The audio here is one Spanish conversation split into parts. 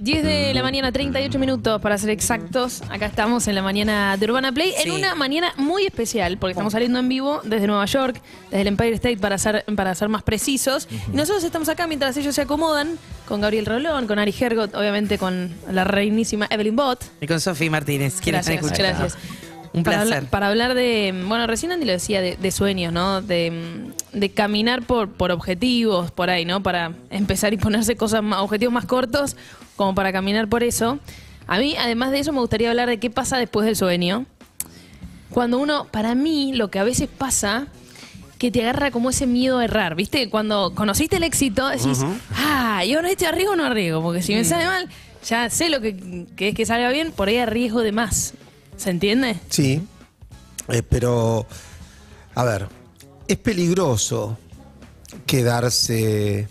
10 de la mañana, 38 minutos para ser exactos. Acá estamos en la mañana de Urbana Play, en una mañana muy especial, porque estamos saliendo en vivo desde Nueva York, desde el Empire State para ser, para ser más precisos. Y nosotros estamos acá mientras ellos se acomodan, con Gabriel Rolón, con Ari Hergot, obviamente con la reinísima Evelyn Bott. Y con Sofía Martínez, Quiero gracias, Muchas Gracias. Un placer. Para, hablar de, bueno, recién Andy lo decía, de, sueños, ¿no? De de caminar por, por objetivos, por ahí, ¿no? Para empezar y ponerse cosas más, objetivos más cortos, como para caminar por eso. A mí, además de eso, me gustaría hablar de qué pasa después del sueño. Cuando uno, para mí, lo que a veces pasa, que te agarra como ese miedo a errar, ¿viste? Cuando conociste el éxito, decís, ah, yo no estoy arriesgo o no arriesgo, porque si me mm. sale mal, ya sé lo que, es que salga bien, por ahí arriesgo de más. ¿Se entiende? Sí. Eh, pero, a ver, es peligroso quedarse,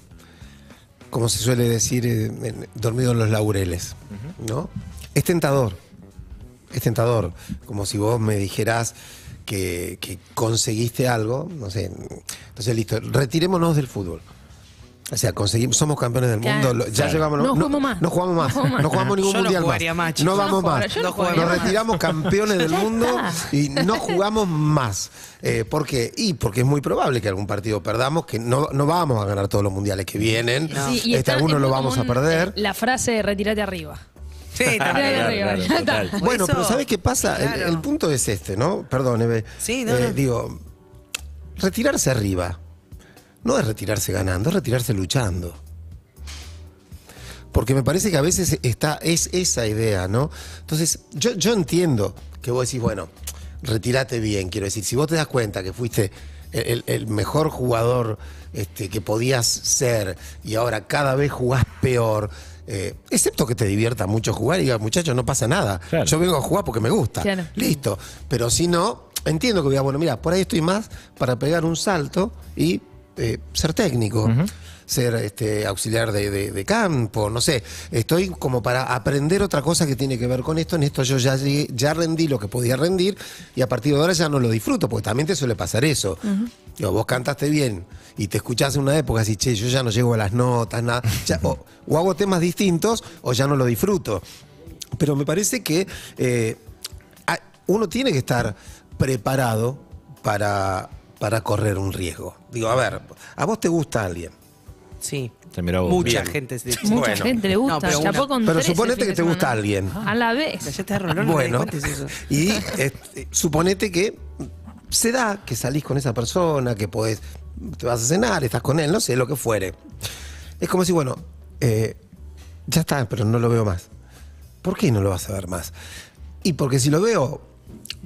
como se suele decir, eh, dormido en los laureles, ¿no? Es tentador, es tentador, como si vos me dijeras que, que conseguiste algo, no sé, entonces listo, retirémonos del fútbol. O sea, conseguimos, somos campeones del mundo, ya llegamos, no, jugamos más. No jugamos ningún mundial no vamos más. Nos retiramos campeones del mundo y no jugamos más. Eh, ¿Por Y porque es muy probable que algún partido perdamos, que no, vamos a ganar todos los mundiales que vienen. y este, algunos lo vamos a perder. Eh, la frase retirate arriba. Sí, claro, arriba. bueno, pero ¿sabes qué pasa? El, punto es este, ¿no? Perdón, Eve. Sí, no, eh, Digo, retirarse arriba no es retirarse ganando, es retirarse luchando. Porque me parece que a veces está, es esa idea, ¿no? Entonces, yo, yo entiendo que vos decís, bueno, retírate bien, quiero decir, si vos te das cuenta que fuiste el, mejor jugador este, que podías ser y ahora cada vez jugás peor. Eh, excepto que te divierta mucho jugar y digas, muchachos, no pasa nada. Yo vengo a jugar porque me gusta. Listo. Pero si no, entiendo que digas, bueno, mira, por ahí estoy más para pegar un salto y eh, ser técnico, ser este, auxiliar de, campo, no sé. Estoy como para aprender otra cosa que tiene que ver con esto. En esto yo ya, ya rendí lo que podía rendir y a partir de ahora ya no lo disfruto, porque también te suele pasar eso. vos cantaste bien y te escuchás en una época así, che, yo ya no llego a las notas, nada. o, hago temas distintos o ya no lo disfruto. Pero me parece que eh, uno tiene que estar preparado para para correr un riesgo. Digo, a ver, ¿a vos te gusta alguien? Sí. Te Mucha gente. Mucha gente le gusta. pero, suponete que te gusta alguien. Ah. a la vez. bueno, y este, suponete que se da que salís con esa persona, que podés, te vas a cenar, estás con él, no sé, lo que fuere. Es como si, bueno, eh, ya está, pero no lo veo más. ¿Por qué no lo vas a ver más? Y porque si lo veo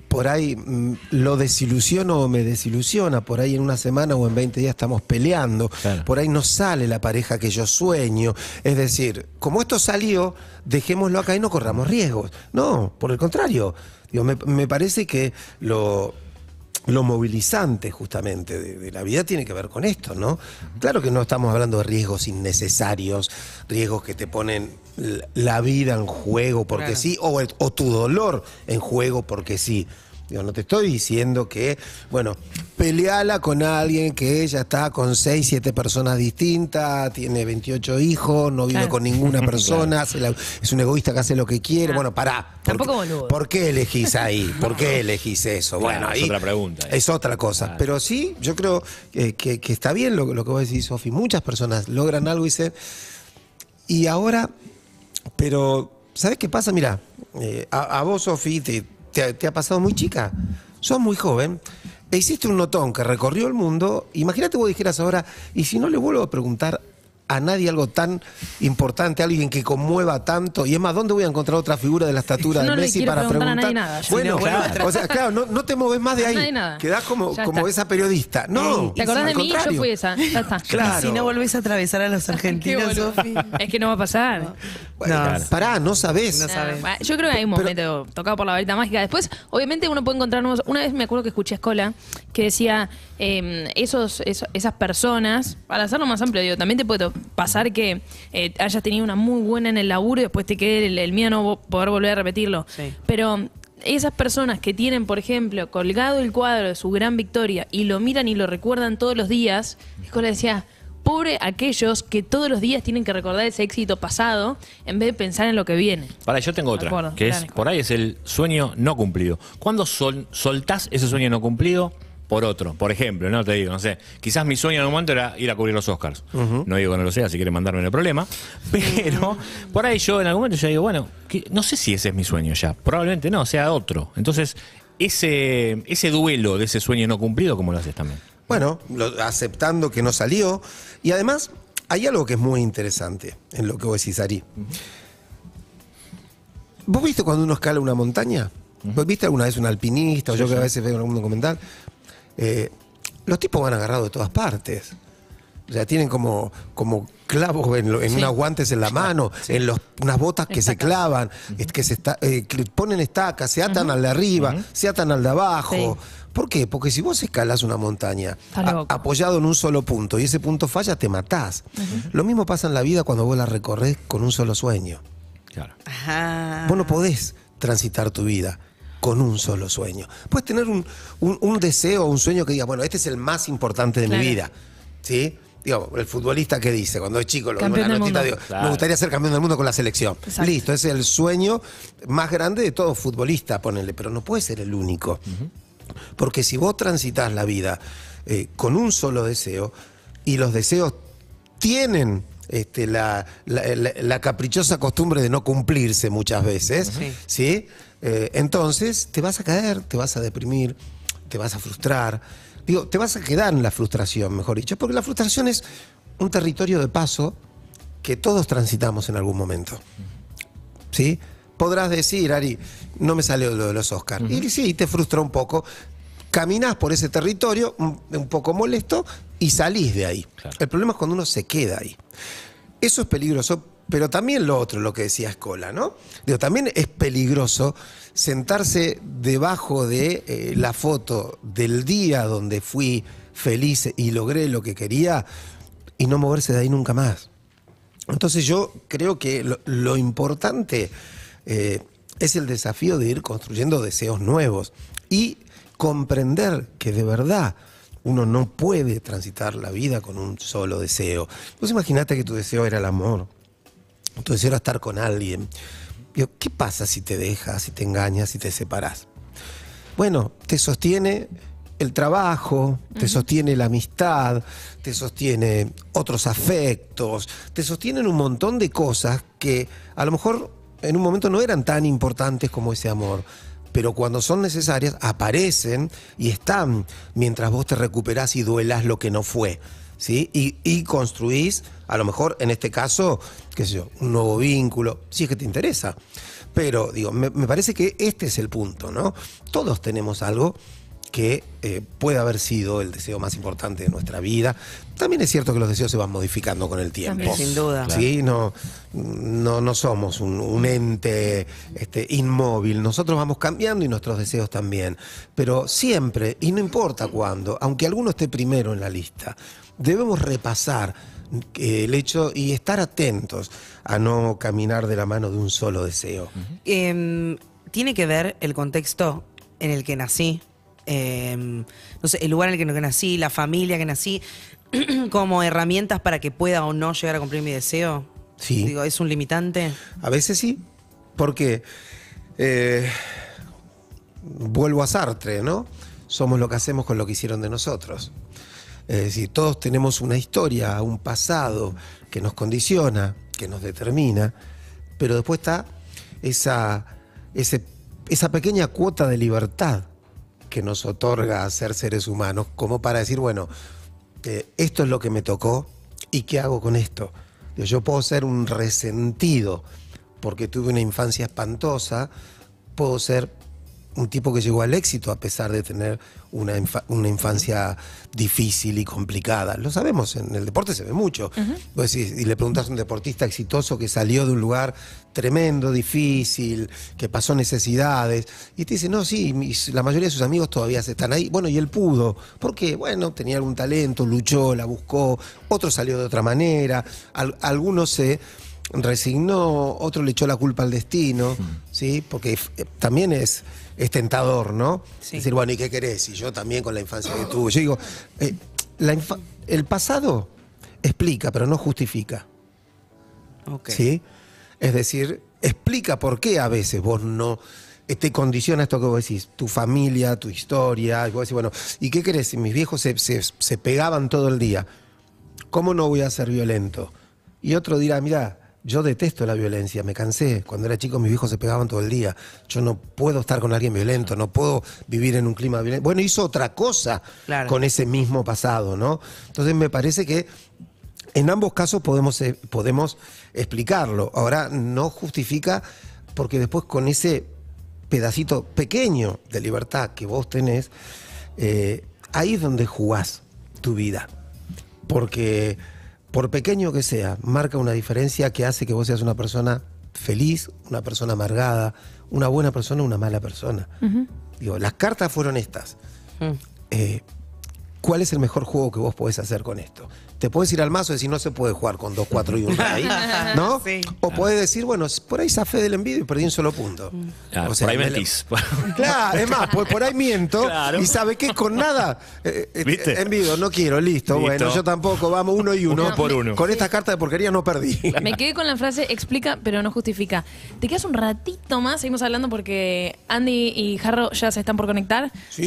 por ahí mm, lo desilusiono o me desilusiona, por ahí en una semana o en 20 días estamos peleando, por ahí no sale la pareja que yo sueño. Es decir, como esto salió, dejémoslo acá y no corramos riesgos. No, por el contrario. yo me parece que lo, lo movilizante justamente de, la vida tiene que ver con esto, ¿no? Claro que no estamos hablando de riesgos innecesarios, riesgos que te ponen la vida en juego porque sí, o, tu dolor en juego porque sí no te estoy diciendo que, bueno, peleala con alguien que ella está con 6, 7 personas distintas, tiene 28 hijos, no vive con ninguna persona, es un egoísta que hace lo que quiere. Ah. Bueno, pará. Tampoco ¿por, ¿Por qué elegís ahí? ¿Por qué elegís eso? bueno, es otra pregunta. Es otra cosa. Pero sí, yo creo que, está bien lo, que vos decís, Sofi. Muchas personas logran algo y se. Y ahora, pero, ¿sabés qué pasa? Mira, eh, a, a, vos, Sofi, te te, ha pasado muy chica. Sos muy joven. E hiciste un notón que recorrió el mundo. Imagínate vos dijeras ahora, y si no le vuelvo a preguntar a nadie algo tan importante, alguien que conmueva tanto. Y es más, ¿dónde voy a encontrar otra figura de la estatura de Messi para preguntar? nada, bueno, claro. o sea, claro, no, te moves más de ahí. Nada. Quedás como, como esa periodista. No. ¿Te acordás de mí? Yo fui esa. Claro. Y si no volvés a atravesar a los argentinos, Es que no va a pasar pará, no sabés. Ah, yo creo que hay un momento tocado por la varita mágica. Después, obviamente, uno puede encontrar nuevos. Una vez me acuerdo que escuché a Escola que decía: em, esos, esas personas, para hacerlo más amplio, digo, también te puede pasar que eh, hayas tenido una muy buena en el laburo y después te quede el, miedo no poder volver a repetirlo. Pero. Esas personas que tienen, por ejemplo, colgado el cuadro de su gran victoria y lo miran y lo recuerdan todos los días, Escola decía, Pobre aquellos que todos los días tienen que recordar ese éxito pasado en vez de pensar en lo que viene. Para, yo tengo otra, que es, por ahí es el sueño no cumplido. ¿Cuándo sol, soltás ese sueño no cumplido? Por otro, por ejemplo, no te digo, no sé, quizás mi sueño en algún momento era ir a cubrir los Oscars. No digo que no lo sea, si quiere mandarme el problema, pero por ahí yo en algún momento ya digo, bueno, no sé si ese es mi sueño ya, probablemente no, sea otro. Entonces, ese, ese duelo de ese sueño no cumplido, ¿cómo lo haces también? bueno, aceptando que no salió. Y además, hay algo que es muy interesante en lo que vos decís, Ari. ¿Vos viste cuando uno escala una montaña? ¿Vos viste alguna vez un alpinista? o yo que a veces veo en algún documental. Eh, los tipos van agarrados de todas partes. O sea, tienen como, como clavos en, unos guantes en la mano, en unas botas que se clavan, que se eh, ponen estacas, se atan al de arriba, se atan al de abajo. ¿Por qué? Porque si vos escalás una montaña apoyado en un solo punto y ese punto falla, te matás. Lo mismo pasa en la vida cuando vos la recorres con un solo sueño. Claro. Ajá. Vos no podés transitar tu vida con un solo sueño. Puedes tener un, deseo un sueño que diga, bueno, este es el más importante de mi vida. ¿Sí? el futbolista que dice cuando es chico, lo notita, me gustaría ser campeón del mundo con la selección. Listo, ese es el sueño más grande de todo futbolista, ponele, pero no puede ser el único. Porque si vos transitas la vida eh, con un solo deseo y los deseos tienen este, la, la, caprichosa costumbre de no cumplirse muchas veces, eh, entonces te vas a caer, te vas a deprimir, te vas a frustrar. Digo, te vas a quedar en la frustración, mejor dicho, porque la frustración es un territorio de paso que todos transitamos en algún momento. ¿Sí? Podrás decir, Ari, no me salió lo de los Oscars. Y sí, te frustra un poco. Caminas por ese territorio un, poco molesto y salís de ahí. El problema es cuando uno se queda ahí. Eso es peligroso pero también lo otro, lo que decía Escola, ¿no? Digo, también es peligroso sentarse debajo de eh, la foto del día donde fui feliz y logré lo que quería y no moverse de ahí nunca más. Entonces yo creo que lo, importante eh, es el desafío de ir construyendo deseos nuevos y comprender que de verdad uno no puede transitar la vida con un solo deseo. Vos imaginate que tu deseo era el amor tu deseo estar con alguien. ¿qué pasa si te dejas, si te engañas, si te separas? Bueno, te sostiene el trabajo, te sostiene la amistad, te sostiene otros afectos, te sostienen un montón de cosas que a lo mejor en un momento no eran tan importantes como ese amor, pero cuando son necesarias aparecen y están mientras vos te recuperás y duelas lo que no fue. Y, construís, a lo mejor en este caso, qué sé yo, un nuevo vínculo, si es que te interesa. Pero, digo, me, parece que este es el punto, ¿no? Todos tenemos algo que eh, puede haber sido el deseo más importante de nuestra vida. También es cierto que los deseos se van modificando con el tiempo. sin duda. Sí, no, no, no somos un, ente este, inmóvil. Nosotros vamos cambiando y nuestros deseos también. Pero siempre, y no importa cuándo, aunque alguno esté primero en la lista, debemos repasar eh, el hecho y estar atentos a no caminar de la mano de un solo deseo. Em, tiene que ver el contexto en el que nací, em, el lugar en el que nací, la familia que nací, como herramientas para que pueda o no llegar a cumplir mi deseo. Sí. ¿es un limitante? A veces sí, porque eh, vuelvo a Sartre, ¿no? Somos lo que hacemos con lo que hicieron de nosotros. Es decir, todos tenemos una historia, un pasado que nos condiciona, que nos determina, pero después está esa, esa pequeña cuota de libertad que nos otorga a ser seres humanos, como para decir, bueno, eh, esto es lo que me tocó y qué hago con esto. Yo puedo ser un resentido porque tuve una infancia espantosa, puedo ser un tipo que llegó al éxito a pesar de tener una, infancia difícil y complicada. Lo sabemos, en el deporte se ve mucho. y le preguntas a un deportista exitoso que salió de un lugar tremendo, difícil, que pasó necesidades, y te dice, no, sí, la mayoría de sus amigos todavía están ahí. Bueno, y él pudo. porque Bueno, tenía algún talento, luchó, la buscó, otro salió de otra manera, Alguno algunos se resignó, otro le echó la culpa al destino, ¿sí? Porque eh, también es es tentador, ¿no? Sí. Decir, bueno, ¿y qué querés? Y yo también con la infancia que tuve. Yo digo, eh, el pasado explica, pero no justifica. ¿Sí? Es decir, explica por qué a veces vos no eh, te condiciona esto que vos decís, tu familia, tu historia, y vos decís, bueno, ¿y qué querés? Si mis viejos se, se pegaban todo el día, ¿cómo no voy a ser violento? Y otro dirá, mira, yo detesto la violencia, me cansé. Cuando era chico mis hijos se pegaban todo el día. Yo no puedo estar con alguien violento, no puedo vivir en un clima violento. Bueno, hizo otra cosa con ese mismo pasado, ¿no? Entonces me parece que en ambos casos podemos, eh, podemos explicarlo. Ahora no justifica porque después con ese pedacito pequeño de libertad que vos tenés, eh, ahí es donde jugás tu vida. Porque por pequeño que sea, marca una diferencia que hace que vos seas una persona feliz, una persona amargada, una buena persona, una mala persona. Digo, las cartas fueron estas. Mm. Eh, ¿Cuál es el mejor juego que vos podés hacer con esto? Te puedes ir al mazo y decir, no se puede jugar con 2, 4 y 1 ahí, ah, ¿no? O puedes decir, bueno, por ahí safe del envidio y perdí un solo punto. Mm. Ah, por ahí mentís. Claro, es más, pues por, ahí miento y sabe que con nada. envío eh, eh, eh, Envido, no quiero, listo, Bueno, yo tampoco, vamos uno y uno. por uno. Con esta carta de porquería no perdí. Me quedé con la frase explica, pero no justifica. Te quedas un ratito más, seguimos hablando porque Andy y Jarro ya se están por conectar. Estamos sí,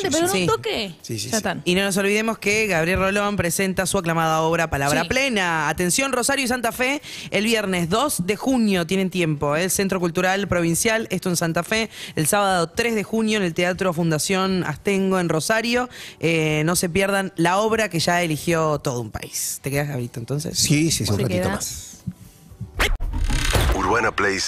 que pero no toque. ya están. Y no nos olvidemos que Gabriel Rolón presenta su aclamada obra Palabra Plena. Atención, Rosario y Santa Fe, el viernes 2 de junio, tienen tiempo, ¿eh? el Centro Cultural Provincial, esto en Santa Fe, el sábado 3 de junio en el Teatro Fundación Astengo en Rosario. Eh, no se pierdan la obra que ya eligió todo un país. ¿Te quedas, Gabito, entonces? Sí, sí, sí, un ratito más. Urbana Play